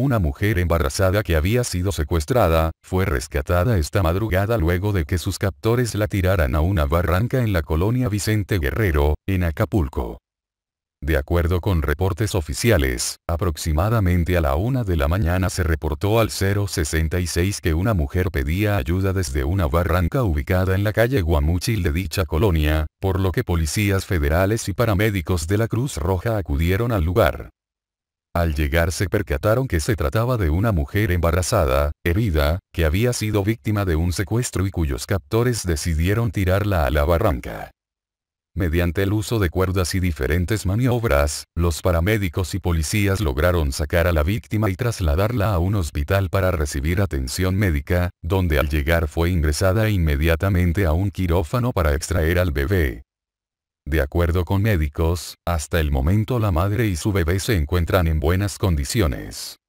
una mujer embarazada que había sido secuestrada, fue rescatada esta madrugada luego de que sus captores la tiraran a una barranca en la colonia Vicente Guerrero, en Acapulco. De acuerdo con reportes oficiales, aproximadamente a la una de la mañana se reportó al 066 que una mujer pedía ayuda desde una barranca ubicada en la calle Guamuchil de dicha colonia, por lo que policías federales y paramédicos de la Cruz Roja acudieron al lugar. Al llegar se percataron que se trataba de una mujer embarazada, herida, que había sido víctima de un secuestro y cuyos captores decidieron tirarla a la barranca. Mediante el uso de cuerdas y diferentes maniobras, los paramédicos y policías lograron sacar a la víctima y trasladarla a un hospital para recibir atención médica, donde al llegar fue ingresada inmediatamente a un quirófano para extraer al bebé. De acuerdo con médicos, hasta el momento la madre y su bebé se encuentran en buenas condiciones.